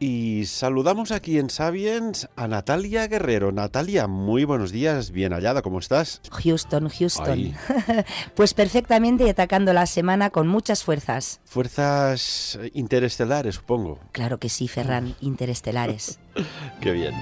Y saludamos aquí en Sabiens a Natalia Guerrero. Natalia, muy buenos días, bien hallada, ¿cómo estás? Houston, Houston. pues perfectamente y atacando la semana con muchas fuerzas. Fuerzas interestelares, supongo. Claro que sí, Ferran, interestelares. Qué bien.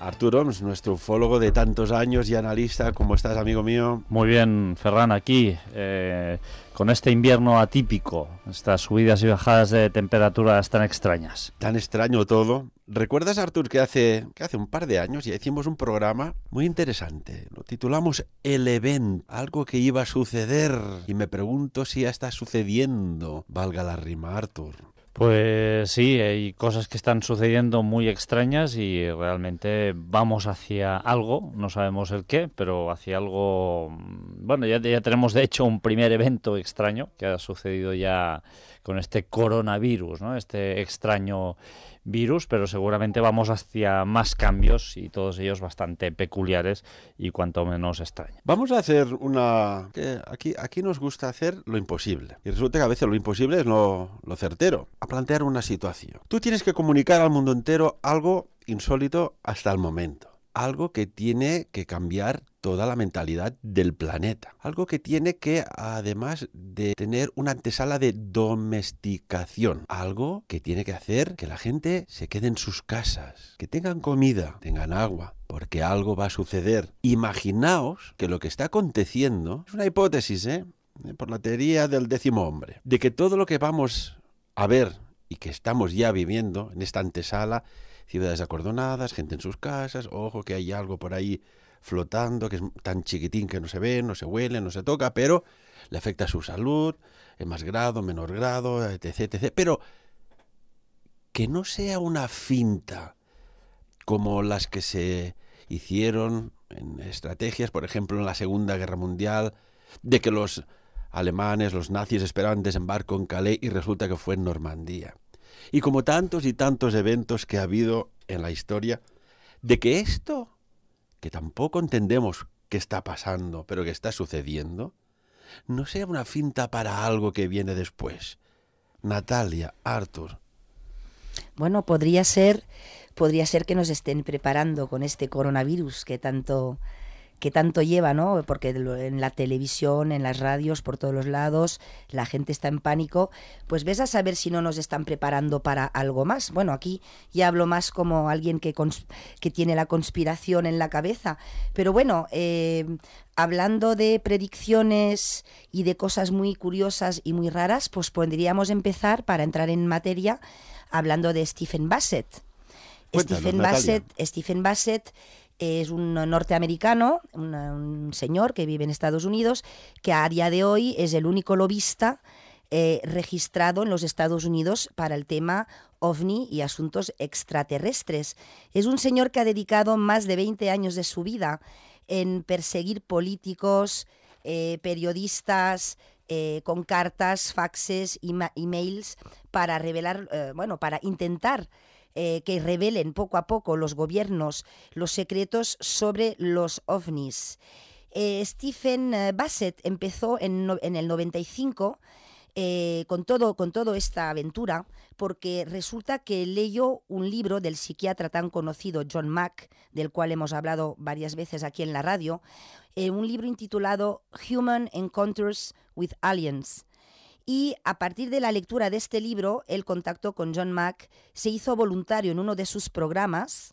Arturo nuestro ufólogo de tantos años y analista, ¿cómo estás, amigo mío? Muy bien, Ferran, aquí. Eh, con este invierno atípico, estas subidas y bajadas de temperaturas tan extrañas. Tan extraño todo. ¿Recuerdas, Artur, que hace, que hace un par de años ya hicimos un programa muy interesante? Lo titulamos El Event, algo que iba a suceder. Y me pregunto si ya está sucediendo. Valga la rima, Artur. Pues sí, hay cosas que están sucediendo muy extrañas y realmente vamos hacia algo, no sabemos el qué, pero hacia algo... Mm, bueno, ya, ya tenemos de hecho un primer evento extraño que ha sucedido ya con este coronavirus, ¿no? Este extraño virus, pero seguramente vamos hacia más cambios y todos ellos bastante peculiares y cuanto menos extraños. Vamos a hacer una... Que aquí, aquí nos gusta hacer lo imposible. Y resulta que a veces lo imposible es lo certero. A plantear una situación. Tú tienes que comunicar al mundo entero algo insólito hasta el momento algo que tiene que cambiar toda la mentalidad del planeta. Algo que tiene que, además de tener una antesala de domesticación, algo que tiene que hacer que la gente se quede en sus casas, que tengan comida, tengan agua, porque algo va a suceder. Imaginaos que lo que está aconteciendo, es una hipótesis, ¿eh? Por la teoría del décimo hombre, de que todo lo que vamos a ver y que estamos ya viviendo en esta antesala ciudades acordonadas, gente en sus casas, ojo que hay algo por ahí flotando, que es tan chiquitín que no se ve, no se huele, no se toca, pero le afecta a su salud, en más grado, menor grado, etc, etc. Pero que no sea una finta como las que se hicieron en estrategias, por ejemplo, en la Segunda Guerra Mundial, de que los alemanes, los nazis esperaban desembarco en Calais y resulta que fue en Normandía y como tantos y tantos eventos que ha habido en la historia, de que esto, que tampoco entendemos qué está pasando, pero que está sucediendo, no sea una finta para algo que viene después. Natalia, Arthur. Bueno, podría ser, podría ser que nos estén preparando con este coronavirus que tanto que tanto lleva, ¿no? Porque en la televisión, en las radios, por todos los lados, la gente está en pánico. Pues ves a saber si no nos están preparando para algo más. Bueno, aquí ya hablo más como alguien que, que tiene la conspiración en la cabeza. Pero bueno, eh, hablando de predicciones y de cosas muy curiosas y muy raras, pues podríamos empezar para entrar en materia hablando de Stephen Bassett. Stephen Bassett, Stephen Bassett es un norteamericano, un señor que vive en Estados Unidos, que a día de hoy es el único lobista eh, registrado en los Estados Unidos para el tema ovni y asuntos extraterrestres. Es un señor que ha dedicado más de 20 años de su vida en perseguir políticos, eh, periodistas, eh, con cartas, faxes, emails, para revelar, bueno, para intentar eh, que revelen poco a poco los gobiernos los secretos sobre los ovnis. Eh, Stephen eh, Bassett empezó en, el 95 con todo toda esta aventura porque resulta que leyó un libro del psiquiatra tan conocido John Mack del cual hemos hablado varias veces aquí en la radio un libro intitulado Human Encounters with Aliens y a partir de la lectura de este libro, el contacto con John Mack se hizo voluntario en uno de sus programas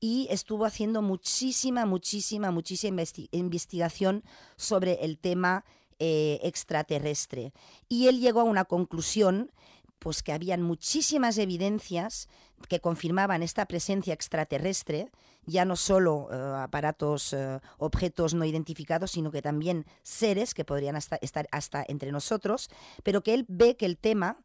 y estuvo haciendo muchísima, muchísima, muchísima investigación sobre el tema eh, extraterrestre. Y él llegó a una conclusión pues que habían muchísimas evidencias que confirmaban esta presencia extraterrestre, ya no solo eh, aparatos, eh, objetos no identificados, sino que también seres que podrían estar hasta entre nosotros, pero que él ve que el tema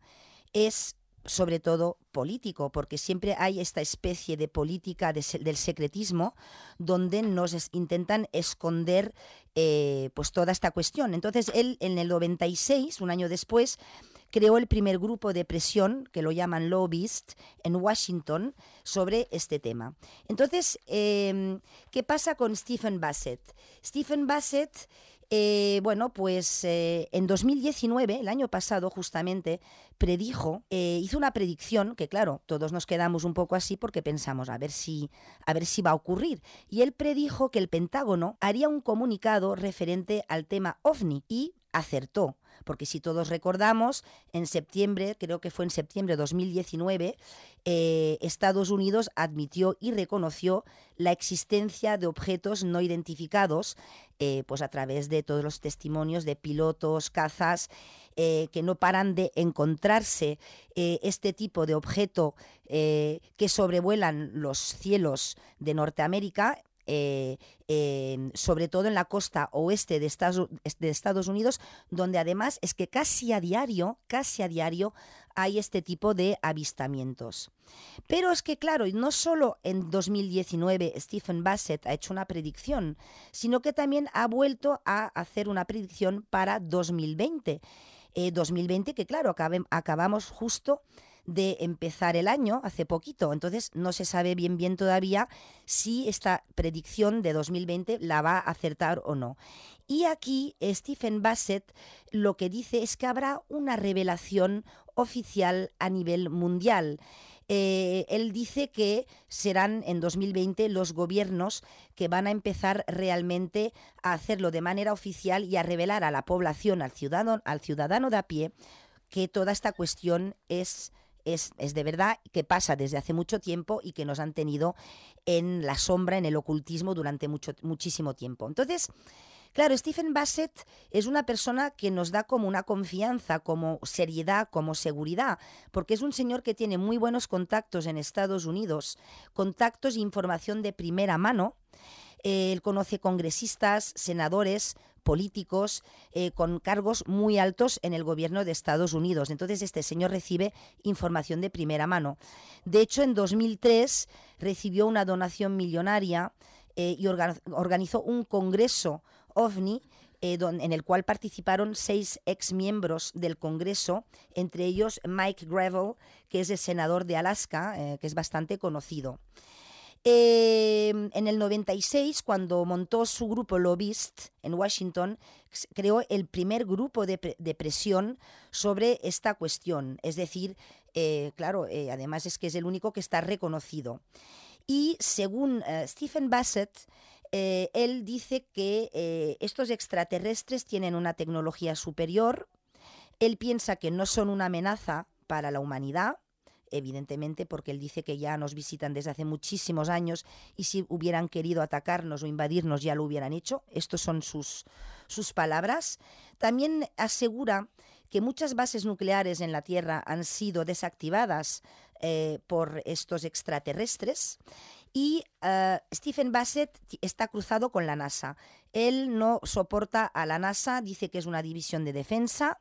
es sobre todo político, porque siempre hay esta especie de política del secretismo donde nos intentan esconder eh, pues toda esta cuestión. Entonces él en el 96, un año después, creó el primer grupo de presión, que lo llaman Lobbyist, en Washington, sobre este tema. Entonces, em, ¿qué pasa con Stephen Bassett? Stephen Bassett... Eh, bueno, pues eh, en 2019, el año pasado justamente, predijo, eh, hizo una predicción que, claro, todos nos quedamos un poco así porque pensamos a ver si, a ver si va a ocurrir. Y él predijo que el Pentágono haría un comunicado referente al tema ovni y acertó, porque si todos recordamos, en septiembre, creo que fue en septiembre de 2019, eh, Estados Unidos admitió y reconoció la existencia de objetos no identificados, eh, pues a través de todos los testimonios de pilotos, cazas eh, que no paran de encontrarse eh, este tipo de objeto eh, que sobrevuelan los cielos de Norteamérica, sobre todo en la costa oeste de Estados, de Estados, Unidos, donde además es que casi a diario, casi a diario hay este tipo de avistamientos. Pero es que, claro, no solo en 2019 Stephen Bassett ha hecho una predicción, sino que también ha vuelto a hacer una predicción para 2020. 2020, eh, que claro, acabamos justo de empezar el año hace poquito. Entonces no se sabe bien bien todavía si esta predicción de 2020 la va a acertar o no. Y aquí Stephen Bassett lo que dice es que habrá una revelación oficial a nivel mundial. Eh, él dice que serán en 2020 los gobiernos que van a empezar realmente a hacerlo de manera oficial y a revelar a la población, al ciudadano, al ciudadano de a pie, que toda esta cuestión es es, de verdad que pasa desde hace mucho tiempo y que nos han tenido en la sombra, en el ocultismo durante mucho, muchísimo tiempo. Entonces, Claro, Stephen Bassett es una persona que nos da como una confianza, como seriedad, como seguridad, porque es un señor que tiene muy buenos contactos en Estados Unidos, contactos e información de primera mano. Eh, él conoce congresistas, senadores, políticos eh, con cargos muy altos en el gobierno de Estados Unidos. Entonces este señor recibe información de primera mano. De hecho, en 2003 recibió una donación millonaria eh, y organizó un congreso OVNI, eh, en el cual participaron seis miembros del Congreso, entre ellos Mike Gravel, que es el senador de Alaska, eh, que es bastante conocido. Em, en el 96, cuando montó su grupo Lobbyist en Washington, creó el primer grupo de, presión sobre esta cuestión. Es decir, eh, claro, además es que es el único que está reconocido. Y según Stephen Bassett, eh, él dice que eh, estos extraterrestres tienen una tecnología superior, él piensa que no son una amenaza para la humanidad, evidentemente, porque él dice que ya nos visitan desde hace muchísimos años y si hubieran querido atacarnos o invadirnos ya lo hubieran hecho. Estas son sus, sus palabras. También asegura que muchas bases nucleares en la Tierra han sido desactivadas eh, por estos extraterrestres y eh, Stephen Bassett está cruzado con la NASA. Él no soporta a la NASA, dice que es una división de defensa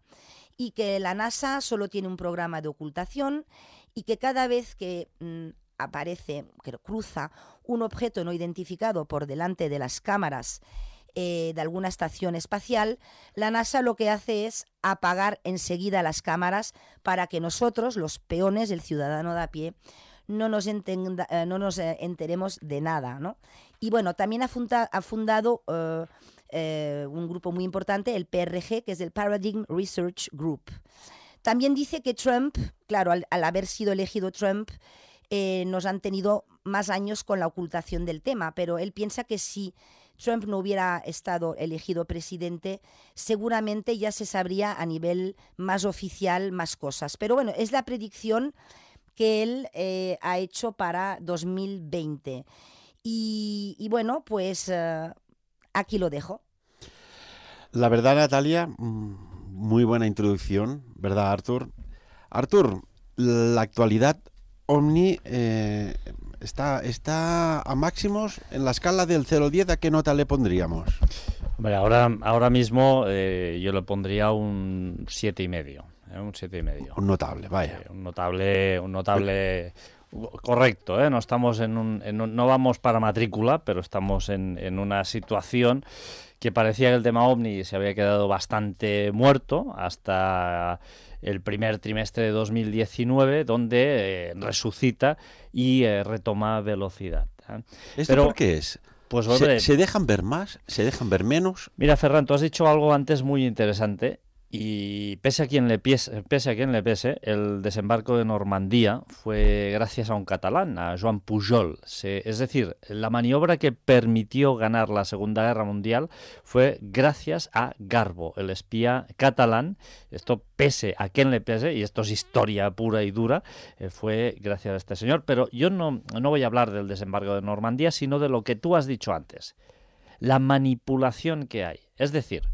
y que la NASA solo tiene un programa de ocultación y que cada vez que mm, aparece, que cruza un objeto no identificado por delante de las cámaras eh, de alguna estación espacial, la NASA lo que hace es apagar enseguida las cámaras para que nosotros, los peones, el ciudadano de a pie, no nos, eh, no nos eh, enteremos de nada. ¿no? Y bueno, también ha, ha fundado eh, un grupo muy importante, el PRG, que es el Paradigm Research Group. También dice que Trump, claro, al, haber sido elegido Trump, nos han tenido más años con la ocultación del tema, pero él piensa que si Trump no hubiera estado elegido presidente, seguramente ya se sabría a nivel más oficial más cosas. Pero bueno, es la predicción que él eh, ha hecho para 2020. Y, bueno, pues eh, aquí lo dejo. La verdad, Natalia, mm, muy buena introducción, ¿verdad, Artur? Artur, la actualidad Omni eh, está, está a máximos en la escala del 0-10. ¿A qué nota le pondríamos? Hombre, ahora, ahora mismo yo le pondría un siete y medio. ¿eh? un siete y medio. Un notable, vaya. un notable, un notable correcto, ¿eh? no estamos en un, no vamos para matrícula, pero estamos en, en una situación que parecía que el tema ovni se había quedado bastante muerto hasta el primer trimestre de 2019, donde eh, resucita y eh, retoma velocidad. ¿Esto pero, qué es? Pues, ¿Se, ¿Se, dejan ver más? ¿Se dejan ver menos? Mira, Ferran, tú has dicho algo antes muy interesante y pese a, quien le pese, pese a quien le pese, el desembarco de Normandía fue gracias a un catalán, a Joan Pujol. es decir, la maniobra que permitió ganar la Segunda Guerra Mundial fue gracias a Garbo, el espía catalán. Esto pese a quien le pese, y esto es historia pura y dura, eh, fue gracias a este señor. Pero yo no, no voy a hablar del desembarco de Normandía, sino de lo que tú has dicho antes, la manipulación que hay. Es decir,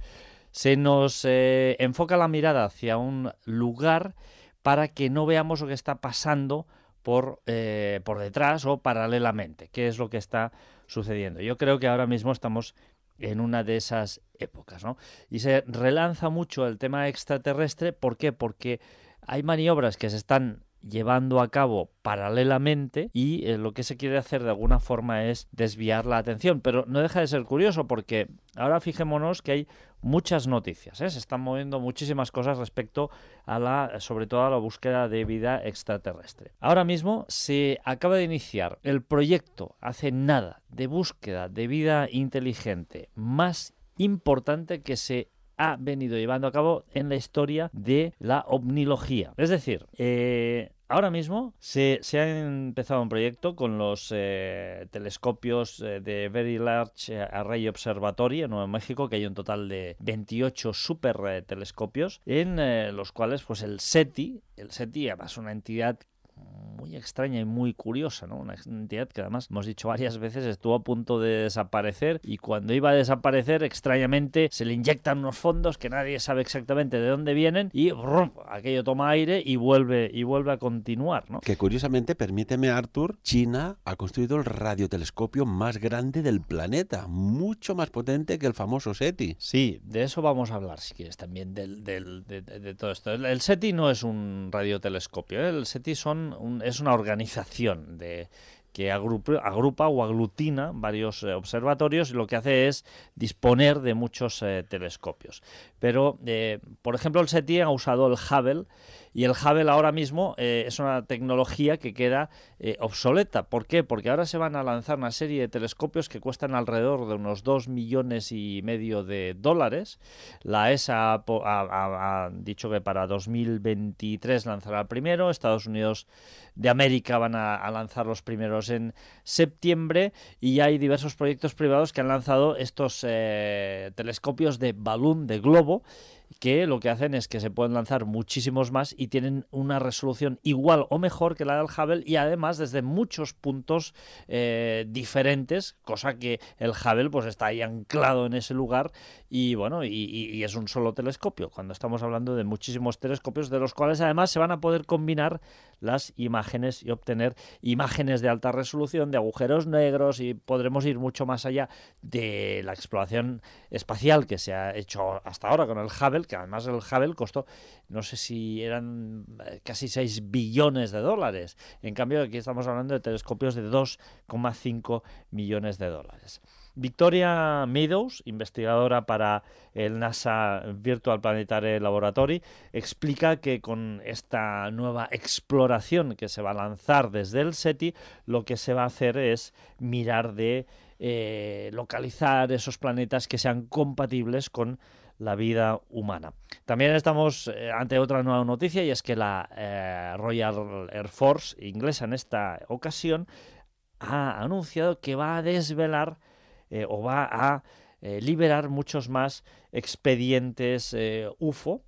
se nos eh, enfoca la mirada hacia un lugar para que no veamos lo que está pasando por, eh, por detrás o paralelamente, qué es lo que está sucediendo. Yo creo que ahora mismo estamos en una de esas épocas, ¿no? Y se relanza mucho el tema extraterrestre, ¿por qué? Porque hay maniobras que se están llevando a cabo paralelamente y eh, lo que se quiere hacer de alguna forma es desviar la atención, pero no deja de ser curioso porque ahora fijémonos que hay muchas noticias, ¿eh? se están moviendo muchísimas cosas respecto a la, sobre todo a la búsqueda de vida extraterrestre. Ahora mismo se acaba de iniciar el proyecto, hace nada, de búsqueda de vida inteligente más importante que se ha venido llevando a cabo en la historia de la omnilogía. Es decir, eh, Ahora mismo se, ha empezado un proyecto con los eh, telescopios eh, de Very Large Array Observatory en Nuevo México, que hay un total de 28 super telescopios, en los cuales pues el SETI, el SETI además una entidad muy extraña y muy curiosa, ¿no? Una entidad que además hemos dicho varias veces estuvo a punto de desaparecer y cuando iba a desaparecer extrañamente se le inyectan unos fondos que nadie sabe exactamente de dónde vienen y aquello toma aire y vuelve y vuelve a continuar, ¿no? Que curiosamente, permíteme Arthur, China ha construido el radiotelescopio más grande del planeta, mucho más potente que el famoso SETI. Sí, de eso vamos a hablar si quieres también del, del, de, todo esto. El, SETI no es un radiotelescopio, ¿eh? el SETI son es una organización de que agrupa, o aglutina varios eh, observatorios y lo que hace es disponer de muchos eh, telescopios. Pero, eh, por ejemplo, el SETI ha usado el Hubble y el Hubble ahora mismo eh, es una tecnología que queda eh, obsoleta. ¿Por qué? Porque ahora se van a lanzar una serie de telescopios que cuestan alrededor de unos 2 millones y medio de dólares. La ESA ha, dicho que para 2023 lanzará el primero. Estados Unidos de América van a, lanzar los primeros en septiembre. Y hay diversos proyectos privados que han lanzado estos eh, telescopios de balón, de globo que lo que hacen es que se pueden lanzar muchísimos más y tienen una resolución igual o mejor que la del Hubble y además desde muchos puntos eh, diferentes, cosa que el Hubble pues está ahí anclado en ese lugar y bueno, y, y es un solo telescopio, cuando estamos hablando de muchísimos telescopios de los cuales además se van a poder combinar las imágenes y obtener imágenes de alta resolución de agujeros negros y podremos ir mucho más allá de la exploración espacial que se ha hecho hasta ahora con el Hubble, que además el Hubble costó, no sé si eran eh, casi 6 billones de dólares. En cambio, aquí estamos hablando de telescopios de 2,5 millones de dólares. Victoria Meadows, investigadora para el NASA Virtual Planetary Laboratory, explica que con esta nueva exploración que se va a lanzar desde el SETI, lo que se va a hacer es mirar de eh, localizar esos planetas que sean compatibles con la vida humana. También estamos eh, ante otra nueva noticia y es que la eh, Royal Air Force inglesa en esta ocasión ha anunciado que va a desvelar eh, o va a eh, liberar muchos más expedientes eh, UFO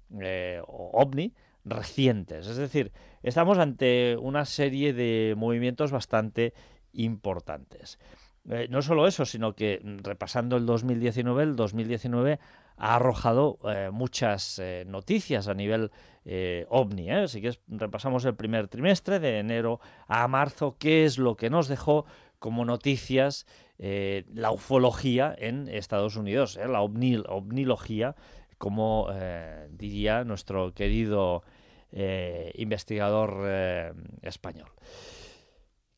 o OVNI recientes. Es decir, estamos ante una serie de movimientos bastante importantes. no solo eso, sino que mm, repasando el 2019, el 2019 ha arrojado muchas noticias a nivel ovni. Así que repasamos el primer trimestre, de enero a marzo, qué es lo que nos dejó, como noticias eh, la ufología en Estados Unidos, eh, la ovnil, ovnilogía, como eh, diría nuestro querido investigador español.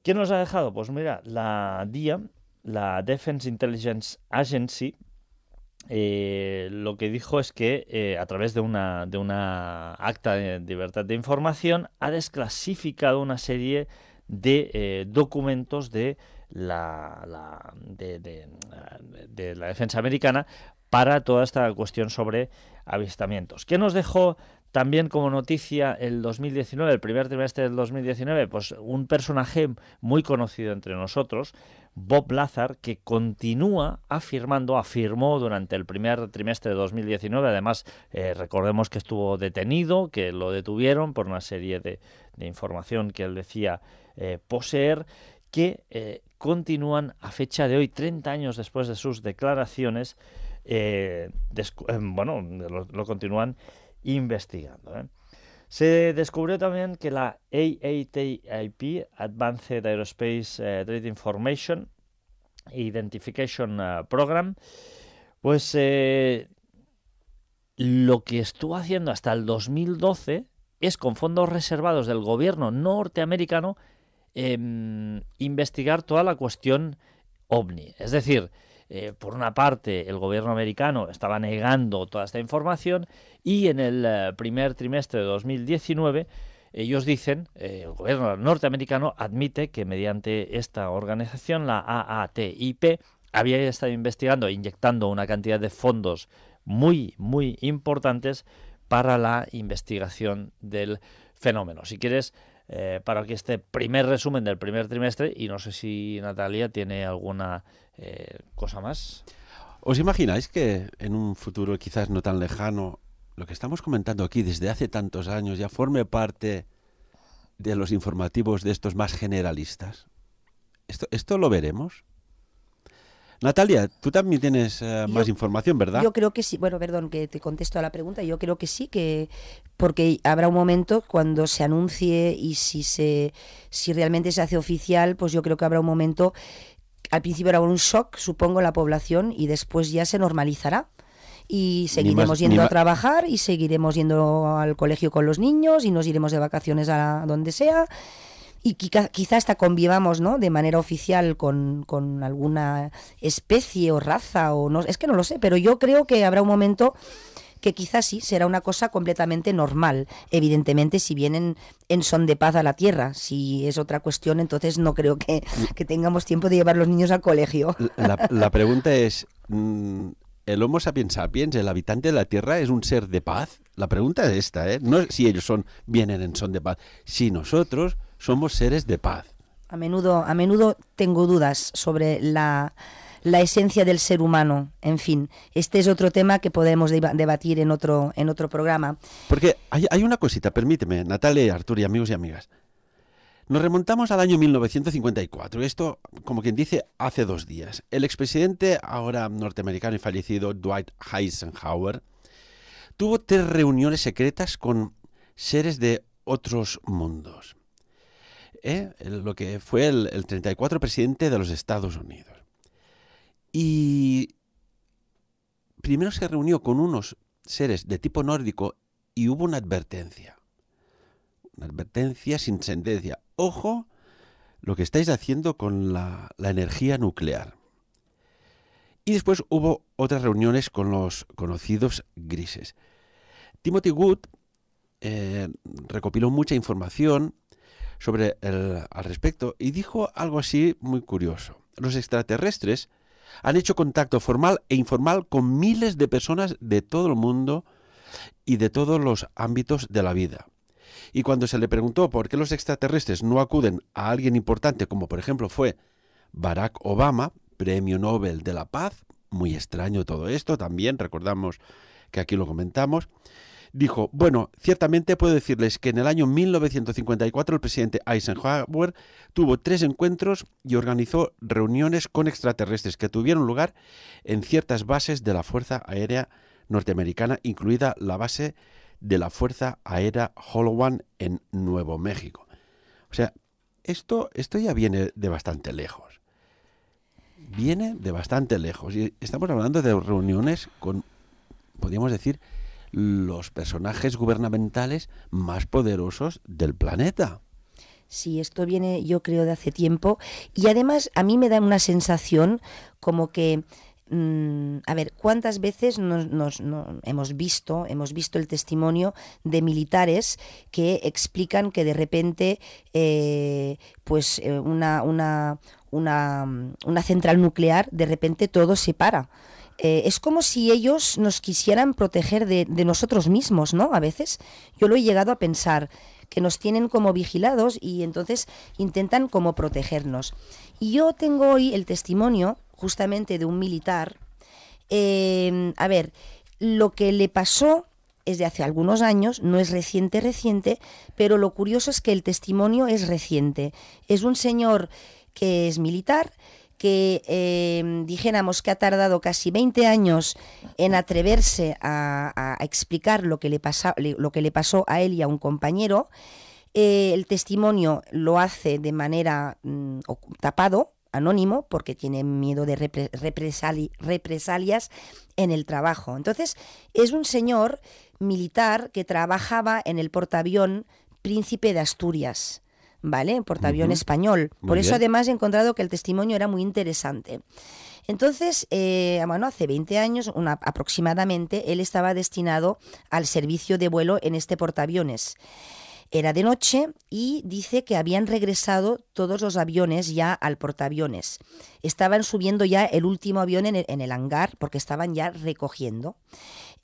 ¿Qué nos ha dejado? Pues mira, la DIA, la Defense Intelligence Agency, lo que dijo es que a través de una, de una acta de libertad de información ha desclasificado una serie de documentos de la, de, la defensa americana para toda esta cuestión sobre avistamientos. ¿Qué nos dejó también como noticia el 2019, el primer trimestre del 2019? Pues un personaje muy conocido entre nosotros, Bob Lazar, que continúa afirmando, afirmó durante el primer trimestre de 2019, además eh, recordemos que estuvo detenido, que lo detuvieron por una serie de, información que él decía eh, poseer, que eh, continúan a fecha de hoy, 30 años después de sus declaraciones, eh, eh, bueno, lo, continúan investigando. ¿eh? Se descubrió también que la AATIP, Advanced Aerospace Trade Information Identification Program, pues lo que estuvo haciendo hasta el 2012 es con fondos reservados del gobierno norteamericano Em, investigar toda la cuestión ovni. Es decir, eh, por una parte, el gobierno americano estaba negando toda esta información y en el eh, primer trimestre de 2019 ellos dicen, eh, el gobierno norteamericano admite que mediante esta organización, la AATIP, había estado investigando e inyectando una cantidad de fondos muy, muy importantes para la investigación del fenómeno. Si quieres eh, para que este primer resumen del primer trimestre. Y no sé si Natalia tiene alguna eh, cosa más. ¿Os imagináis que en un futuro quizás no tan lejano, lo que estamos comentando aquí desde hace tantos años ya forme parte de los informativos de estos más generalistas? esto lo veremos? Natalia, tú también tienes eh, más información, ¿verdad? Yo creo que sí. Bueno, perdón, que te contesto a la pregunta. Yo creo que sí, que porque habrá un momento cuando se anuncie y si se, si realmente se hace oficial, pues yo creo que habrá un momento. Al principio habrá un shock, supongo, la población y después ya se normalizará y seguiremos yendo a trabajar y seguiremos yendo al colegio con los niños y nos iremos de vacaciones a donde sea y quizá hasta convivamos ¿no? de manera oficial con, con, alguna especie o raza, o no, es que no lo sé, pero yo creo que habrá un momento que quizás sí será una cosa completamente normal, evidentemente si vienen en son de paz a la tierra, si es otra cuestión, entonces no creo que, tengamos tiempo de llevar los niños al colegio. La, pregunta es, mm, ¿el Homo sapiens sapiens, el habitante de la tierra, es un ser de paz? La pregunta es esta, ¿eh? no si ellos son, vienen en son de paz, si nosotros somos seres de paz. A menudo, a menudo tengo dudas sobre la, esencia del ser humano. En fin, este es otro tema que podemos debatir en otro, en otro programa. Porque hay, una cosita, permíteme, Natalia, Artur y amigos y amigas. Nos remontamos al año 1954, esto, como quien dice, hace dos días. El expresidente, ahora norteamericano y fallecido, Dwight Eisenhower, tuvo tres reuniones secretas con seres de otros mundos. ¿eh? lo que fue el, 34 presidente de los Estados Unidos. Y primero se reunió con unos seres de tipo nórdico y hubo una advertencia. Una advertencia sin sentencia. Ojo lo que estáis haciendo con la, energía nuclear. Y después hubo otras reuniones con los conocidos grises. Timothy Wood eh, recopiló mucha información sobre el, al respecto y dijo algo así muy curioso. Los extraterrestres han hecho contacto formal e informal con miles de personas de todo el mundo y de todos los ámbitos de la vida. Y cuando se le preguntó por qué los extraterrestres no acuden a alguien importante como por ejemplo fue Barack Obama, Premio Nobel de la Paz, muy extraño todo esto, también recordamos que aquí lo comentamos, dijo, bueno, ciertamente puedo decirles que en el año 1954 el presidente Eisenhower tuvo tres encuentros y organizó reuniones con extraterrestres que tuvieron lugar en ciertas bases de la Fuerza Aérea norteamericana, incluida la base de la Fuerza Aérea Holowan en Nuevo México. O sea, esto, esto ya viene de bastante lejos. Viene de bastante lejos. Y estamos hablando de reuniones con, podríamos decir, los personajes gubernamentales más poderosos del planeta. Sí, esto viene yo creo de hace tiempo y además a mí me da una sensación como que mm, a ver, ¿cuántas veces nos, hemos visto, hemos visto el testimonio de militares que explican que de repente, eh, pues eh, una, una, mm, una central nuclear, de repente todo se para? Eh, es como si ellos nos quisieran proteger de, nosotros mismos, ¿no? A veces yo lo he llegado a pensar, que nos tienen como vigilados y entonces intentan como protegernos. Y yo tengo hoy el testimonio justamente de un militar. Em, a ver, lo que le pasó es de hace algunos años, no es reciente, reciente, pero lo curioso es que el testimonio es reciente. Es un señor que es militar que em, dijéramos que ha tardado casi 20 años en atreverse a, explicar lo que, le pasó a él y a un compañero. Eh, el testimonio lo hace de manera mm, tapado, anónimo, porque tiene miedo de represalias en el trabajo. Entonces, es un señor militar que trabajaba en el portaavión Príncipe de Asturias ¿vale? En español. Por eso además he encontrado que el testimonio era muy interesante. Entonces, bueno, eh, hace 20 años aproximadamente, él estaba destinado al servicio de vuelo en este portaaviones. Era de noche y dice que habían regresado todos los aviones ya al portaaviones. Estaban subiendo ya el último avión en el hangar porque estaban ya recogiendo.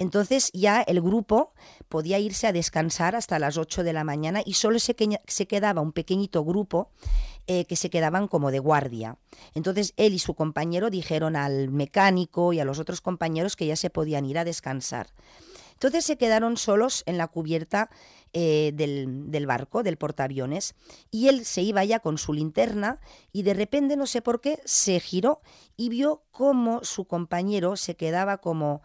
Entonces ya el grupo podía irse a descansar hasta las 8 de la mañana y solo se, quedaba un pequeñito grupo eh, que se quedaban como de guardia. Entonces él y su compañero dijeron al mecánico y a los otros compañeros que ya se podían ir a descansar. Entonces se quedaron solos en la cubierta eh, del, del, barco, del portaaviones, y él se iba ya con su linterna y de repente, no sé por qué, se giró y vio cómo su compañero se quedaba como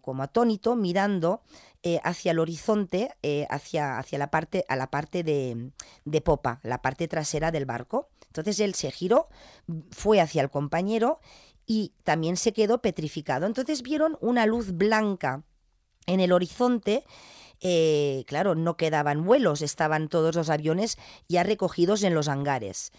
como, atónito, mirando eh, hacia el horizonte, eh, hacia, hacia la parte, a la parte de, popa, la parte trasera del barco. Entonces él se giró, fue hacia el compañero y también se quedó petrificado. Entonces vieron una luz blanca en el horizonte. Eh, claro, no quedaban vuelos, estaban todos los aviones ya recogidos en los hangares.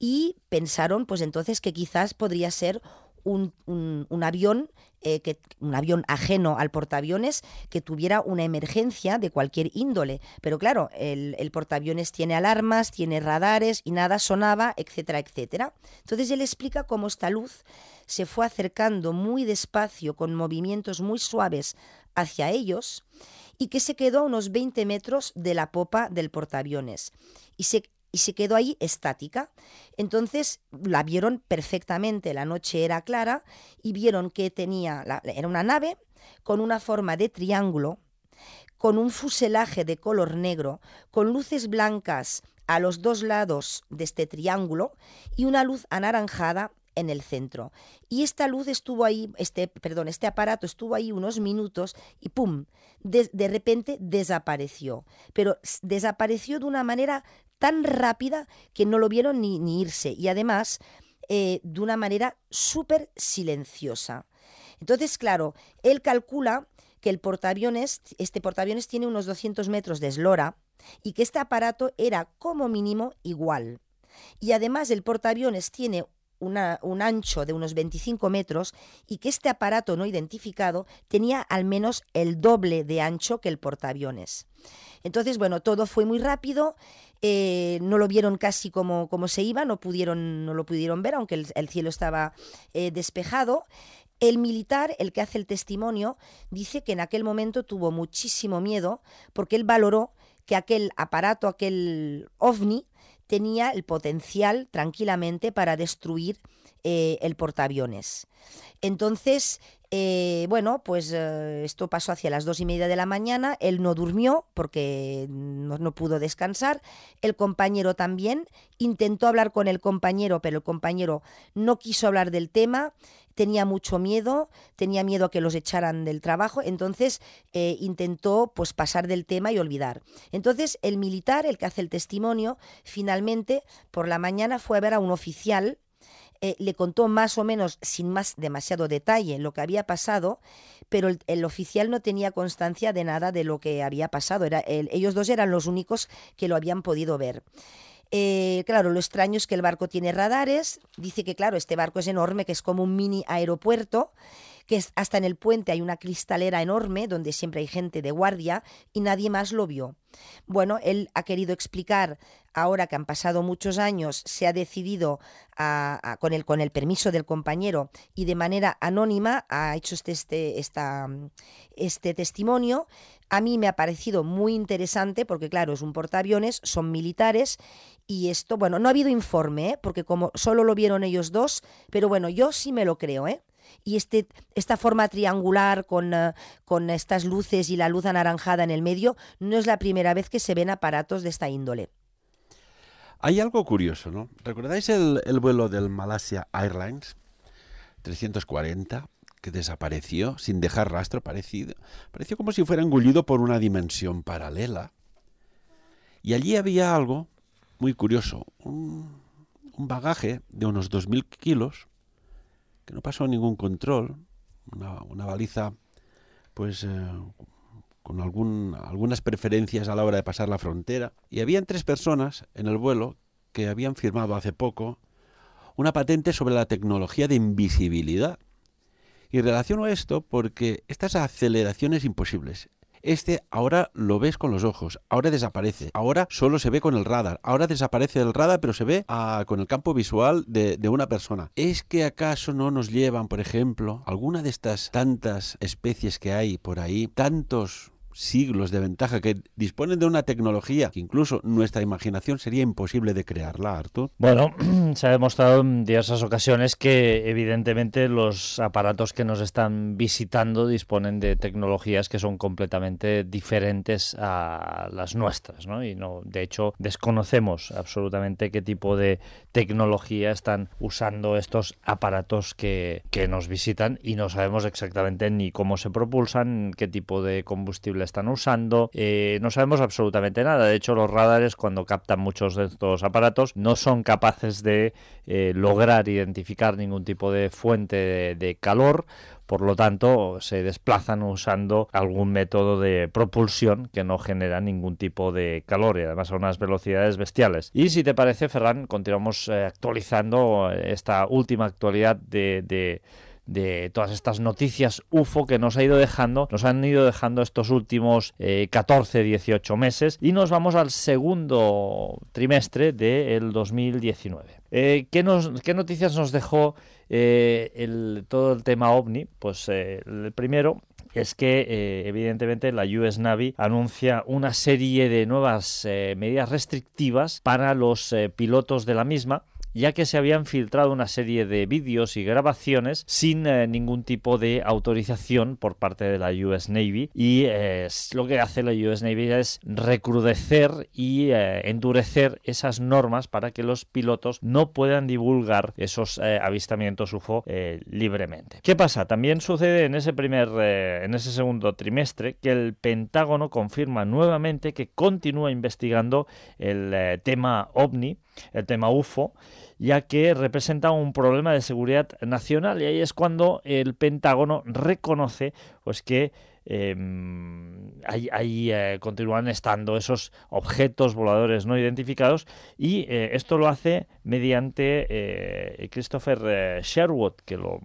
Y pensaron, pues entonces, que quizás podría ser un, avión eh, que, un avión ajeno al portaaviones que tuviera una emergencia de cualquier índole. Pero claro, el, portaaviones tiene alarmas, tiene radares y nada sonaba, etcétera, etcétera. Entonces él explica cómo esta luz se fue acercando muy despacio, con movimientos muy suaves hacia ellos y que se quedó a unos 20 metros de la popa del portaaviones. Y se y se quedó ahí estática. Entonces la vieron perfectamente, la noche era clara y vieron que tenía, era una nave con una forma de triángulo, con un fuselaje de color negro, con luces blancas a los dos lados de este triángulo y una luz anaranjada en el centro. Y esta luz estuvo ahí, este, perdón, este aparato estuvo ahí unos minutos y ¡pum! De, repente desapareció. Pero desapareció de una manera tan rápida que no lo vieron ni, irse. Y además, eh, de una manera súper silenciosa. Entonces, claro, él calcula que el portaaviones, este portaaviones tiene unos 200 metros de eslora y que este aparato era como mínimo igual. Y además el portaaviones tiene un ancho de unos 25 metros y que este aparato no identificado tenía al menos el doble de ancho que el portaaviones. Entonces, bueno, todo fue muy rápido, eh, no lo vieron casi como, como, se iba, no, pudieron, no lo pudieron ver, aunque el, cielo estaba eh, despejado. El militar, el que hace el testimonio, dice que en aquel momento tuvo muchísimo miedo porque él valoró que aquel aparato, aquel ovni, tenía el potencial tranquilamente para destruir eh, el portaaviones. Entonces, eh, bueno, pues eh, esto pasó hacia las dos y media de la mañana. Él no durmió porque no, pudo descansar. El compañero también intentó hablar con el compañero, pero el compañero no quiso hablar del tema tenía mucho miedo, tenía miedo a que los echaran del trabajo, entonces eh, intentó pues pasar del tema y olvidar. Entonces el militar, el que hace el testimonio, finalmente por la mañana fue a ver a un oficial eh, le contó más o menos, sin más demasiado detalle, lo que había pasado, pero el, oficial no tenía constancia de nada de lo que había pasado. ellos dos eran los únicos que lo habían podido ver. Eh, claro, lo extraño es que el barco tiene radares, dice que claro, este barco es enorme, que es como un mini aeropuerto que hasta en el puente hay una cristalera enorme donde siempre hay gente de guardia y nadie más lo vio. Bueno, él ha querido explicar, ahora que han pasado muchos años, se ha decidido, con, el, con el permiso del compañero y de manera anónima, ha hecho este, este, esta, este testimonio. A mí me ha parecido muy interesante porque, claro, es un portaaviones, son militares y esto, bueno, no ha habido informe, ¿eh? porque como solo lo vieron ellos dos, pero bueno, yo sí me lo creo, ¿eh? y este, esta forma triangular con, eh, con estas luces y la luz anaranjada en el medio no es la primera vez que se ven aparatos de esta índole. Hay algo curioso, ¿no? ¿Recordáis el, vuelo del Malasia Airlines 340 que desapareció sin dejar rastro parecido? Pareció como si fuera engullido por una dimensión paralela. Y allí había algo muy curioso, un, un bagaje de unos 2.000 kilos que no pasó ningún control, una, baliza pues eh, con algunas preferencias a la hora de pasar la frontera. Y habían tres personas en el vuelo que habían firmado hace poco una patente sobre la tecnología de invisibilidad. Y relaciono esto porque estas aceleraciones imposibles este ahora lo ves con los ojos, ahora desaparece, ahora solo se ve con el radar, ahora desaparece el radar pero se ve ah, con el campo visual de una persona. ¿Es que acaso no nos llevan, por ejemplo, alguna de estas tantas especies que hay por ahí, tantos siglos de ventaja, que disponen de una tecnología que incluso nuestra imaginación sería imposible de crearla, Artur? Bueno, se ha demostrado en diversas ocasiones que evidentemente los aparatos que nos están visitando disponen de tecnologías que son completamente diferentes a las nuestras, ¿no? Y no, de hecho, desconocemos absolutamente qué tipo de tecnología están usando estos aparatos que, que nos visitan y no sabemos exactamente ni cómo se propulsan, qué tipo de combustible están usando. Eh, no sabemos absolutamente nada. De hecho, los radares, cuando captan muchos de estos aparatos, no son capaces de eh, lograr identificar ningún tipo de fuente de, calor por lo tanto se desplazan usando algún método de propulsión que no genera ningún tipo de calor y además a unas velocidades bestiales. Y si te parece, Ferran, continuamos eh, actualizando esta última actualidad de de todas estas noticias UFO que nos ha ido dejando, nos han ido dejando estos últimos 14, eh, 18 meses y nos vamos al segundo trimestre del 2019. Eh, ¿qué, noticias nos dejó eh, el, todo el tema ovni? Pues el primero es que evidentemente la US Navy anuncia una serie de nuevas medidas restrictivas para los pilotos de la misma ya que se habían filtrado una serie de vídeos y grabaciones sin eh, ningún tipo de autorización por parte de la US Navy y eh, lo que hace la US Navy es recrudecer y eh, endurecer esas normas para que los pilotos no puedan divulgar esos avistamientos UFO libremente. ¿Qué pasa? También sucede en ese primer en ese segundo trimestre que el Pentágono confirma nuevamente que continúa investigando el tema ovni el tema UFO, ya que representa un problema de seguridad nacional y ahí es cuando el Pentágono reconoce pues que em, ahí, eh, continúan estando esos objetos voladores no identificados y eh, esto lo hace mediante eh, Christopher Sherwood que lo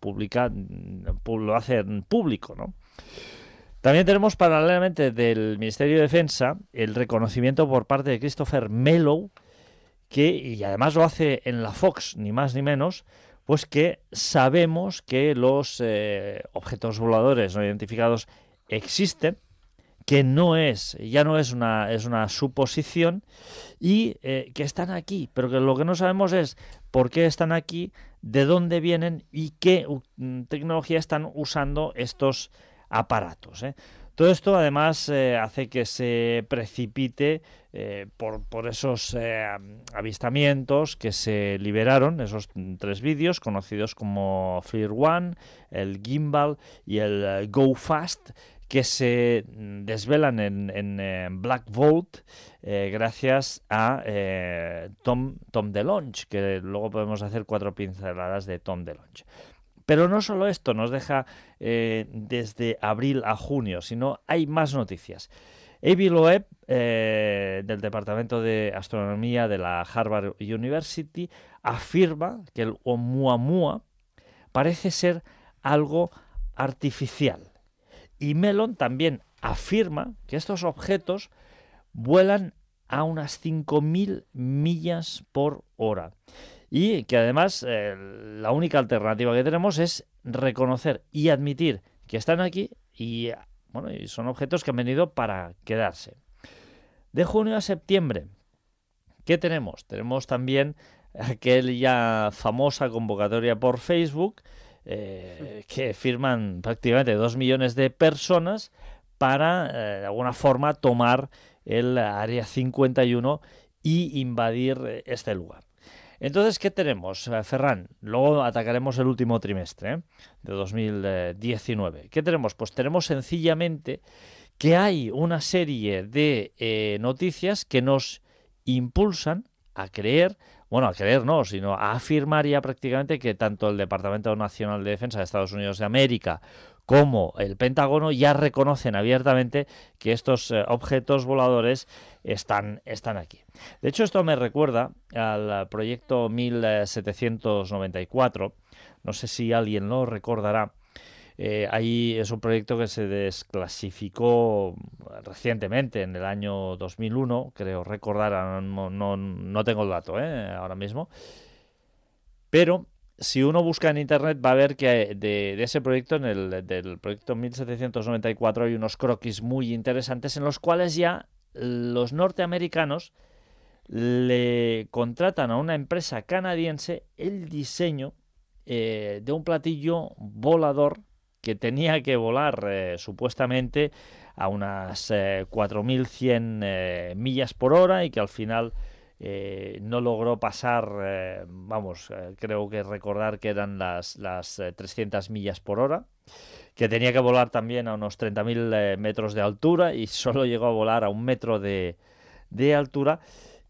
publica lo hace en público ¿no? También tenemos paralelamente del Ministerio de Defensa el reconocimiento por parte de Christopher Mellow que, y además lo hace en la Fox, ni más ni menos, pues que sabemos que los eh, objetos voladores no identificados existen, que no es, ya no es una, es una suposición, y eh, que están aquí, pero que lo que no sabemos es por qué están aquí, de dónde vienen y qué mm, tecnología están usando estos aparatos. ¿eh? Todo esto además hace que se precipite eh, por, esos eh, avistamientos que se liberaron, esos tres vídeos conocidos como FLIR One, el Gimbal y el eh, Go Fast, que se mm, desvelan en, Black Vault gracias a Tom, Tom DeLonge, que luego podemos hacer cuatro pinceladas de Tom DeLonge. Pero no solo esto nos deja desde abril a junio, sino hay más noticias. Avi Loeb, eh, del Departamento de Astronomía de la Harvard University, afirma que el Oumuamua parece ser algo artificial. Y Melon también afirma que estos objetos vuelan a unas 5.000 millas por hora. Y que además eh, la única alternativa que tenemos es reconocer y admitir que están aquí y bueno, y son objetos que han venido para quedarse. De junio a septiembre, ¿qué tenemos? Tenemos también aquella famosa convocatoria por Facebook eh, que firman prácticamente dos millones de personas para, eh, de alguna forma, tomar el Área 51 y invadir eh, este lugar. Entonces, ¿qué tenemos, eh, Ferran? Luego atacaremos el último trimestre ¿eh? de 2019. ¿Qué tenemos? Pues tenemos sencillamente que hay una serie de eh, noticias que nos impulsan a creer, bueno, a creer no, sino a afirmar ya prácticamente que tanto el Departamento Nacional de Defensa de Estados Unidos de América como el Pentágono ya reconocen abiertamente que estos eh, objetos voladores están, están aquí. De hecho, esto me recuerda al eh, proyecto 1794, no sé si alguien lo recordará, eh, ahí es un proyecto que se desclasificó mm, recientemente, en el año 2001, creo recordar, no, no tengo el dato ahora mismo, pero si uno busca en internet va a ver que eh, de, ese proyecto, en el, del proyecto 1794, hay unos croquis muy interesantes en los cuales ya los norteamericanos le contratan a una empresa canadiense el diseño eh, de un platillo volador que tenía que volar eh, supuestamente a unas 4.100 millas por hora y que al final eh, no logró pasar, eh, vamos, eh, creo que recordar que eran las, las 300 millas por hora, que tenía que volar también a unos 30.000 metros de altura y solo llegó a volar a un metro de, de altura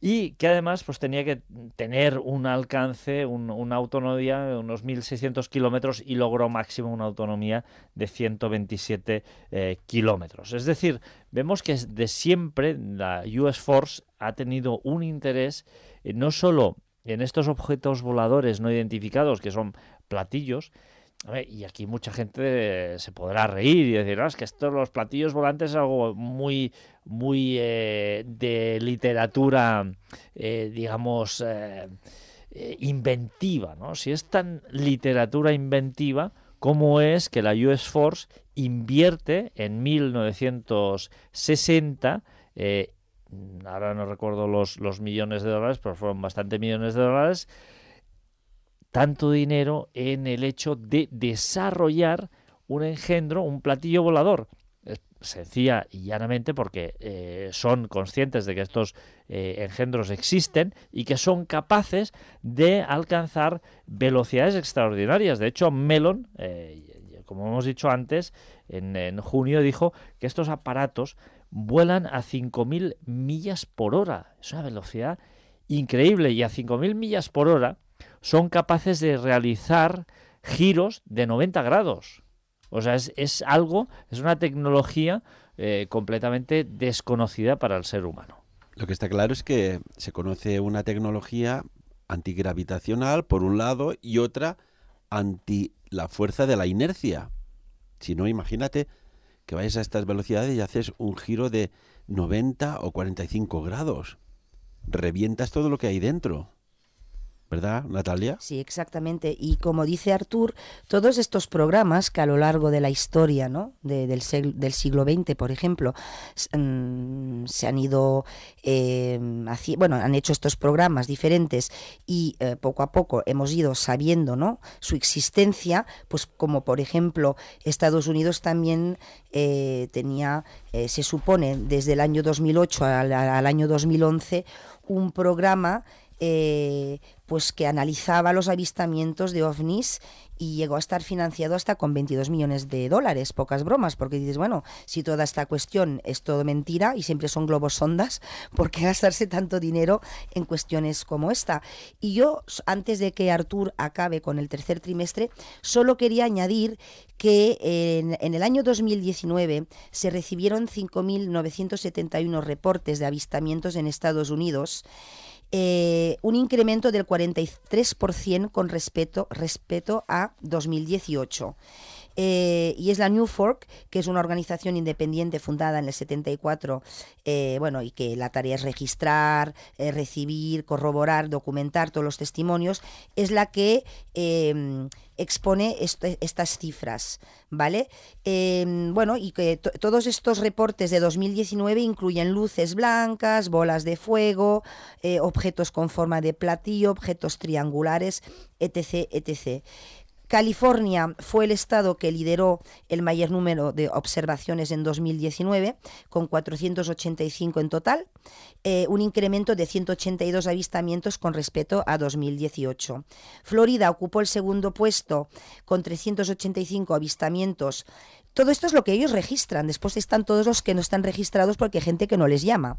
y que además pues, tenía que tener un alcance, una autonomía de unos 1.600 kilómetros y logró máximo una autonomía de 127 eh, kilómetros. Es decir, vemos que de siempre la US Force ha tenido un interés eh, no solo en estos objetos voladores no identificados, que son platillos, y aquí mucha gente se podrá reír y decir, ah, es que estos los platillos volantes es algo muy, muy eh, de literatura, eh, digamos, eh, inventiva, ¿no? Si es tan literatura inventiva, ¿cómo es que la US Force invierte en 1960 ahora no recuerdo los, los millones de dólares, pero fueron bastante millones de dólares, tanto dinero en el hecho de desarrollar un engendro, un platillo volador. Sencilla y llanamente porque eh, son conscientes de que estos eh, engendros existen y que son capaces de alcanzar velocidades extraordinarias. De hecho, Melon, eh, como hemos dicho antes, en junio dijo que estos aparatos vuelan a 5.000 millas por hora. Es una velocidad increíble y a 5.000 millas por hora son capaces de realizar giros de 90 grados. O sea, es, algo, es una tecnología eh, completamente desconocida para el ser humano. Lo que está claro es que se conoce una tecnología antigravitacional, por un lado, y otra anti la fuerza de la inercia. Si no, imagínate que vayas a estas velocidades y haces un giro de 90 o 45 grados. Revientas todo lo que hay dentro. ¿Verdad, Natalia? Sí, exactamente. Y como dice Artur, todos estos programas que a lo largo de la historia ¿no? del, siglo XX, por ejemplo, mm, se han ido, eh, bueno, han hecho estos programas diferentes y eh, poco a poco hemos ido sabiendo ¿no? su existencia, pues como por ejemplo Estados Unidos también eh, tenía, eh, se supone, desde el año 2008 al, al año 2011, un programa eh, pues que analizaba los avistamientos de ovnis y llegó a estar financiado hasta con 22 millones de dólares, pocas bromas, porque dices, bueno, si toda esta cuestión es todo mentira y siempre son globos sondas, ¿por qué gastarse tanto dinero en cuestiones como esta? Y yo, antes de que Artur acabe con el tercer trimestre, solo quería añadir que en, en el año 2019 se recibieron 5.971 reportes de avistamientos en Estados Unidos. Eh, un incremento del 43% con respecto respeto a 2018. Eh, y es la New Fork, que es una organización independiente fundada en el 74, eh, bueno, y que la tarea es registrar, eh, recibir, corroborar, documentar todos los testimonios, es la que em, expone estas cifras, ¿vale? Em, bueno, y que todos estos reportes de 2019 incluyen luces blancas, bolas de fuego, objetos con forma de platillo, objetos triangulares, etc., etc. California fue el estado que lideró el mayor número de observaciones en 2019, con 485 en total, eh, un incremento de 182 avistamientos con respecto a 2018. Florida ocupó el segundo puesto con 385 avistamientos. Todo esto es lo que ellos registran, después están todos los que no están registrados porque hay gente que no les llama.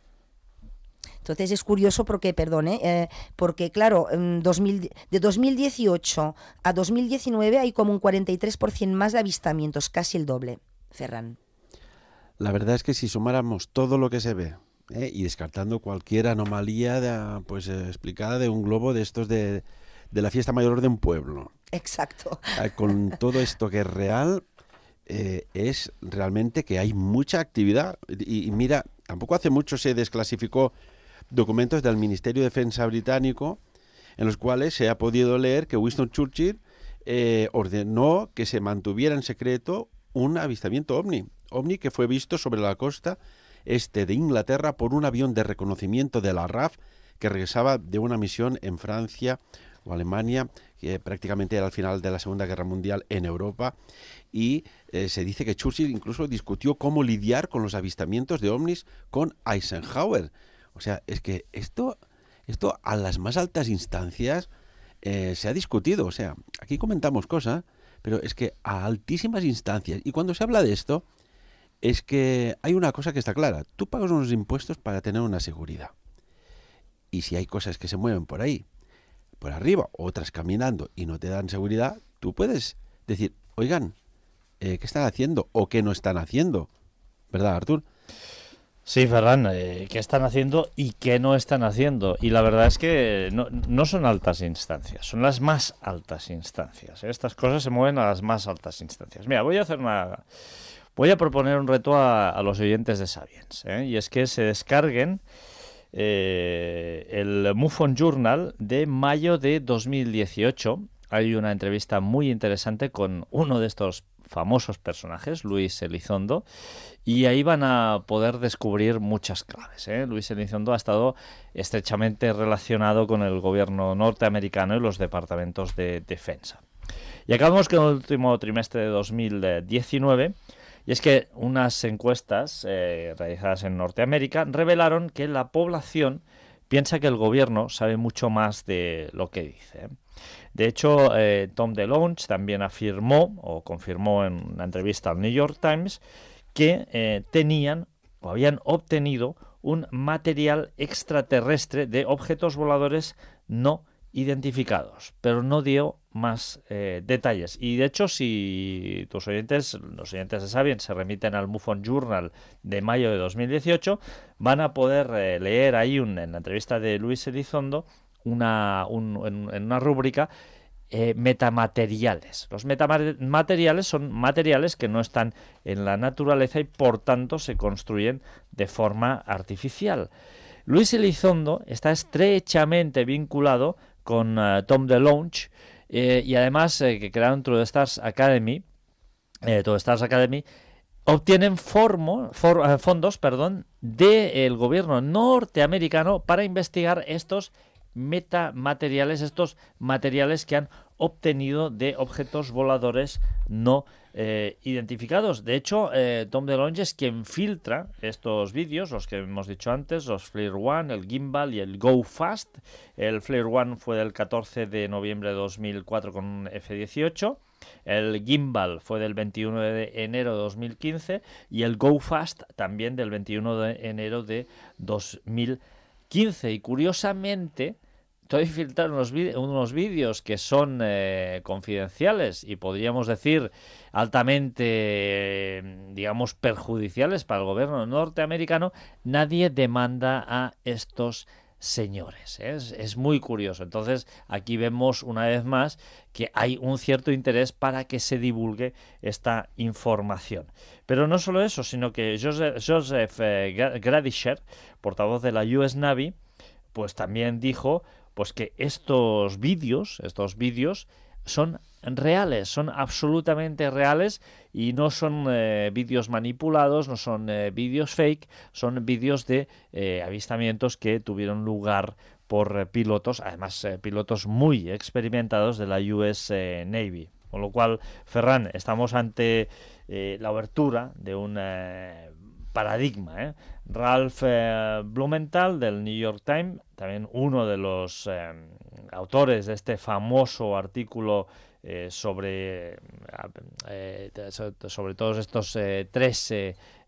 Entonces es curioso porque, perdón, ¿eh? Eh, porque claro, de 2018 a 2019 hay como un 43% más de avistamientos, casi el doble, Ferran. La verdad es que si sumáramos todo lo que se ve, ¿eh? y descartando cualquier anomalía pues explicada de un globo de estos de, la fiesta mayor de un pueblo. Exacto. Ah, con todo esto que es real, es realmente que hay mucha actividad. y, mira, tampoco hace mucho se desclasificó documentos del Ministerio de Defensa británico en los cuales se ha podido leer que Winston Churchill eh, ordenó que se mantuviera en secreto un avistamiento ovni, ovni que fue visto sobre la costa este de Inglaterra por un avión de reconocimiento de la RAF que regresaba de una misión en Francia o Alemania, que prácticamente era al final de la Segunda Guerra Mundial en Europa, y eh, se dice que Churchill incluso discutió cómo lidiar con los avistamientos de ovnis con Eisenhower, o sea, es que esto, esto a las más altas instancias eh, se ha discutido. O sea, aquí comentamos cosas, pero es que a altísimas instancias. Y cuando se habla de esto, es que hay una cosa que está clara. Tú pagas unos impuestos para tener una seguridad. Y si hay cosas que se mueven por ahí, por arriba, otras caminando y no te dan seguridad, tú puedes decir, oigan, eh, ¿qué están haciendo o qué no están haciendo? ¿Verdad, Artur? Sí, Ferran, eh, ¿qué están haciendo y qué no están haciendo? Y la verdad es que no, son altas instancias, son las más altas instancias. Estas cosas se mueven a las más altas instancias. Mira, voy a hacer una. Voy a proponer un reto a, los oyentes de Sabiens, ¿eh? y es que se descarguen eh, el MUFON Journal de mayo de 2018. Hay una entrevista muy interesante con uno de estos famosos personajes, Luis Elizondo, y ahí van a poder descubrir muchas claves. ¿eh? Luis Elizondo ha estado estrechamente relacionado con el gobierno norteamericano y los departamentos de defensa. Y acabamos con el último trimestre de 2019. Y es que unas encuestas eh, realizadas en Norteamérica revelaron que la población piensa que el gobierno sabe mucho más de lo que dice. ¿eh? De hecho, eh, Tom DeLonge también afirmó o confirmó en una entrevista al New York Times que eh, tenían o habían obtenido un material extraterrestre de objetos voladores no identificados, pero no dio más eh, detalles. Y de hecho, si tus oyentes, los oyentes de Sabien, se remiten al MUFON Journal de mayo de 2018, van a poder leer ahí un, en la entrevista de Luis Elizondo una, en, una rúbrica eh, metamateriales. Los metamateriales son materiales que no están en la naturaleza y por tanto se construyen de forma artificial. Luis Elizondo está estrechamente vinculado con eh, Tom DeLonge eh, y además que crearon True Stars Academy, True Stars Academy, obtienen fondos del gobierno norteamericano para investigar estos metamateriales, estos materiales que han obtenido de objetos voladores no eh, identificados. De hecho, eh, Tom DeLonge es quien filtra estos vídeos, los que hemos dicho antes, los Flare One, el Gimbal y el Go Fast. El Flare One fue del 14 de noviembre de 2004 con un F-18. El Gimbal fue del 21 de enero de 2015 y el Go Fast también del 21 de enero de 2015. 15. Y curiosamente, estoy filtrando unos, vídeos que son eh, confidenciales y podríamos decir altamente, eh, digamos, perjudiciales para el gobierno norteamericano. Nadie demanda a estos señores. Es, muy curioso. Entonces, aquí vemos una vez más que hay un cierto interés para que se divulgue esta información. Pero no solo eso, sino que Joseph, eh, Gradisher, portavoz de la US Navy, pues también dijo pues que estos vídeos, estos vídeos son reales, son absolutamente reales y no son eh, vídeos manipulados, no son eh, vídeos fake, son vídeos de eh, avistamientos que tuvieron lugar por pilotos, además pilotos muy experimentados de la US Navy. Con lo cual, Ferran, estamos ante la abertura de un paradigma. Ralph Blumenthal del New York Times, también uno de los autores de este famoso artículo eh, sobre, eh, sobre todos estos eh, tres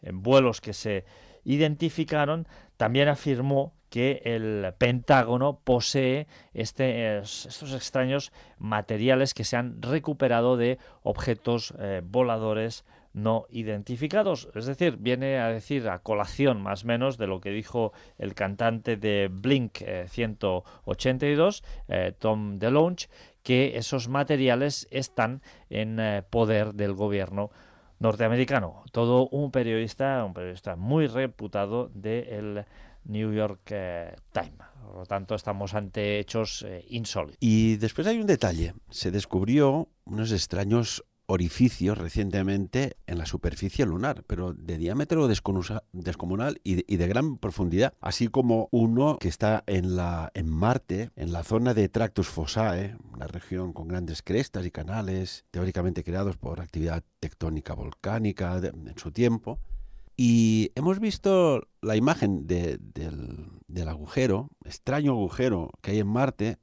vuelos que se identificaron, también afirmó que el Pentágono posee este, estos extraños materiales que se han recuperado de objetos voladores no identificados. Es decir, viene a decir a colación más o menos de lo que dijo el cantante de Blink 182, Tom DeLonge, que esos materiales están en eh, poder del gobierno norteamericano. Todo un periodista, un periodista muy reputado del New York eh, Times. Por lo tanto, estamos ante hechos insolitos. Eh, insólitos. Y después hay un detalle. Se descubrió unos extraños orificios recientemente en la superficie lunar, pero de diámetro descomunal y de, gran profundidad, así como uno que está en, la, en Marte, en la zona de Tractus Fossae, una región con grandes crestas y canales, teóricamente creados por actividad tectónica volcánica en su tiempo. Y hemos visto la imagen del, del agujero, extraño agujero que hay en Marte,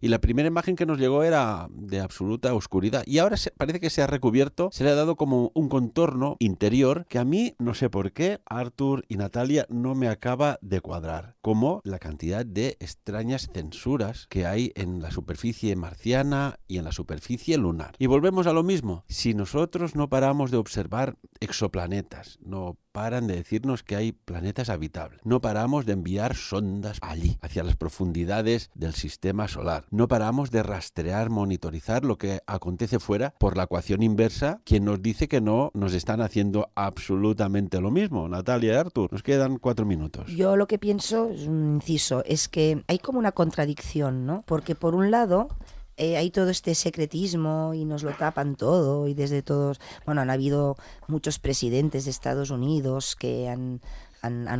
y la primera imagen que nos llegó era de absoluta oscuridad. Y ahora parece que se ha recubierto, se le ha dado como un contorno interior que a mí, no sé por qué, Arthur y Natalia no me acaba de cuadrar. Como la cantidad de extrañas censuras que hay en la superficie marciana y en la superficie lunar. Y volvemos a lo mismo. Si nosotros no paramos de observar exoplanetas, no paran de decirnos que hay planetas habitables. No paramos de enviar sondas allí, hacia las profundidades del sistema solar. No paramos de rastrear, monitorizar lo que acontece fuera por la ecuación inversa, quien nos dice que no nos están haciendo absolutamente lo mismo. Natalia y Artur, nos quedan cuatro minutos. Yo lo que pienso, inciso, es que hay como una contradicción, ¿no? Porque por un lado eh, hay todo este secretismo y nos lo tapan todo y desde todos, bueno, han habido muchos presidentes de Estados Unidos que han,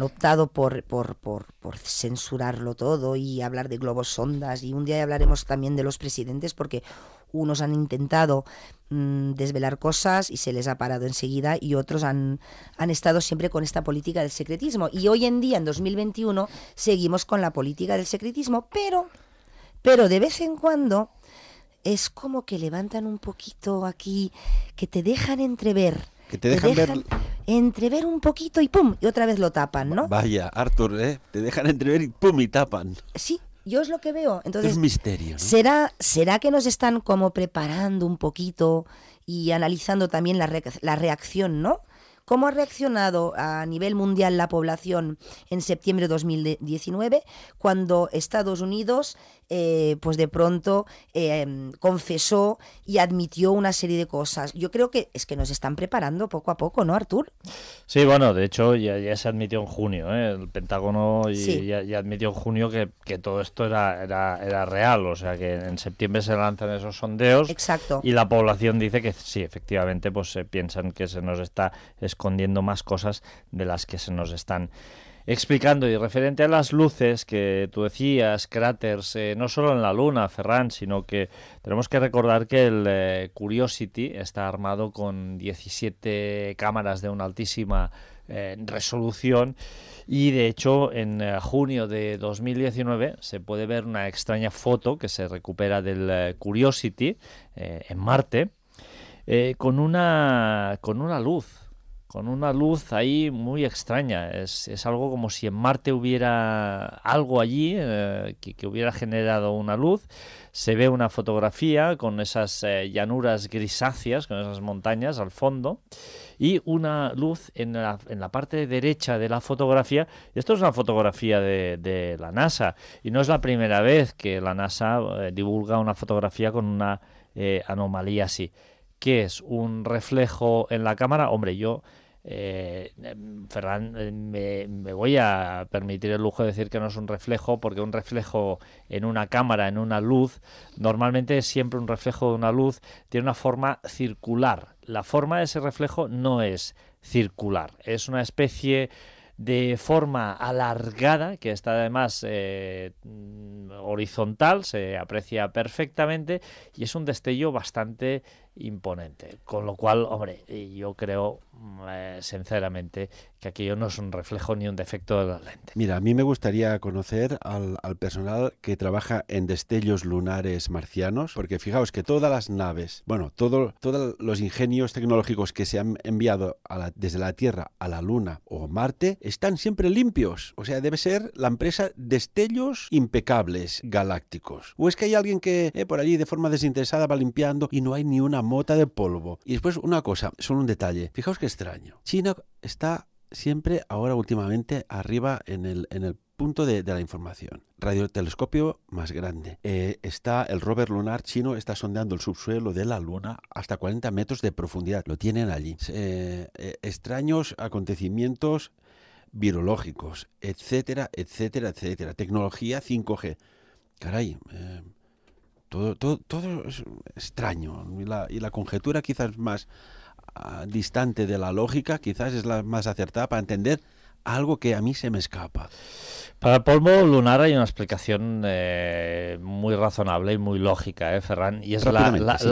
optado por, por, censurarlo todo y hablar de globos sondas y un día hablaremos también de los presidentes porque unos han intentado mm, desvelar cosas y se les ha parado enseguida y otros han, han estado siempre con esta política del secretismo y hoy en día en 2021 seguimos con la política del secretismo pero pero de vez en cuando es como que levantan un poquito aquí, que te dejan entrever. Que te dejan, ver... entrever un poquito y pum, y otra vez lo tapan, ¿no? Vaya, Arthur, ¿eh? te dejan entrever y pum, y tapan. Sí, yo es lo que veo. Entonces, es misterio. ¿será, ¿Será que nos están como preparando un poquito y analizando también la, la reacción, ¿no? ¿Cómo ha reaccionado a nivel mundial la población en septiembre de 2019 cuando Estados Unidos eh, pues de pronto em, confesó y admitió una serie de cosas. Yo creo que es que nos están preparando poco a poco, ¿no, Artur? Sí, bueno, de hecho ya, se admitió en junio, ¿eh? el Pentágono ya, admitió en junio que, todo esto era, era, era, real, o sea que en septiembre se lanzan esos sondeos Exacto. y la población dice que sí, efectivamente, pues se piensan que se nos está escondiendo más cosas de las que se nos están explicando y referente a las luces que tú decías, cráteres, eh, no solo en la Luna, Ferran, sino que tenemos que recordar que el eh, Curiosity está armado con 17 cámaras de una altísima eh, resolución y de hecho en junio de 2019 se puede ver una extraña foto que se recupera del Curiosity en Marte con, una, con una luz con una luz ahí muy extraña. Es, algo como si en Marte hubiera algo allí eh, que, hubiera generado una luz. Se ve una fotografía con esas eh, llanuras grisáceas, con esas montañas al fondo, y una luz en la, en la parte derecha de la fotografía. Esto es una fotografía de, de la NASA, y no es la primera vez que la NASA eh, divulga una fotografía con una anomalía así. ¿Qué es? ¿Un reflejo en la cámara? Hombre, yo eh, em, eh me, voy a permitir el lujo de decir que no es un reflejo, porque un reflejo en una cámara, en una luz, normalmente es siempre un reflejo de una luz, tiene una forma circular. La forma de ese reflejo no es circular, es una especie de forma alargada, que está además eh, horizontal, se aprecia perfectamente, y es un destello bastante imponente. Con lo cual, hombre, yo creo eh, sinceramente que aquello no es un reflejo ni un defecto de la lente. Mira, a mí me gustaría conocer al, personal que trabaja en destellos lunares marcianos, porque fijaos que todas las naves, bueno, todo, todos los ingenios tecnológicos que se han enviado desde la Tierra a la Luna o Marte están siempre limpios. O sea, debe ser la empresa destellos impecables galácticos. O es que hay alguien que eh, por allí de forma desinteresada va limpiando y no hay ni una mota de polvo. Y después una cosa, solo un detalle. Fijaos qué extraño. China está siempre ahora últimamente arriba en el, en el punto de, la información. Radiotelescopio más grande. Eh, está el rover lunar chino, está sondeando el subsuelo de la Luna hasta 40 metros de profundidad. Lo tienen allí. Eh, eh, extraños acontecimientos virológicos, etcétera, etcétera, etcétera. Tecnología 5G. Caray, todo, todo, es extraño. Y la, y la conjetura quizás más ah, distante de la lógica, quizás es la más acertada para entender algo que a mí se me escapa. Para el polvo lunar hay una explicación eh, muy razonable y muy lógica, ¿eh, Ferran, y es la,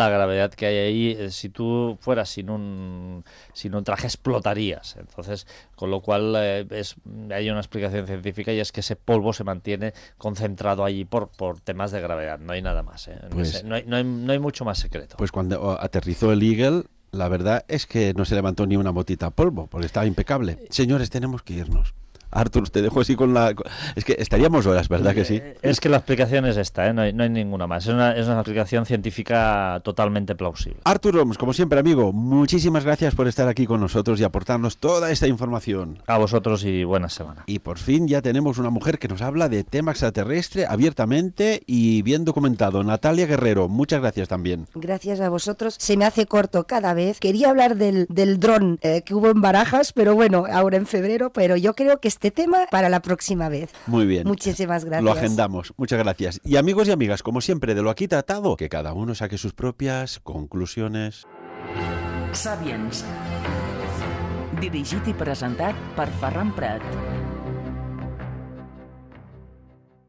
gravedad que hay ahí. Eh, si tú fueras sin un, sin un traje, explotarías. Entonces, con lo cual eh, es, hay una explicación científica y es que ese polvo se mantiene concentrado allí por, por temas de gravedad. No hay nada más. Pues no, hay, no, hay, mucho más secreto. Pues cuando aterrizó el Eagle, la verdad es que no se levantó ni una motita polvo, porque estaba impecable. Eh, Señores, tenemos que irnos. Artur, te dejo así con la... Es que estaríamos horas, ¿verdad que sí? Eh, es que la explicación es esta, ¿eh? no, hay, ninguna más. Es una, explicación científica totalmente plausible. Artur Roms, como siempre, amigo, muchísimas gracias por estar aquí con nosotros y aportarnos toda esta información. A vosotros y buena semana. Y por fin ya tenemos una mujer que nos habla de tema extraterrestre abiertamente y bien documentado. Natalia Guerrero, muchas gracias también. Gracias a vosotros. Se me hace corto cada vez. Quería hablar del, del dron eh, que hubo en Barajas, pero bueno, ahora en febrero, pero yo creo que este tema para la próxima vez. Muy bien. Muchísimas gracias. Lo agendamos. Muchas gracias. Y amigos y amigas, como siempre, de lo aquí tratado, que cada uno saque sus propias conclusiones. Prat.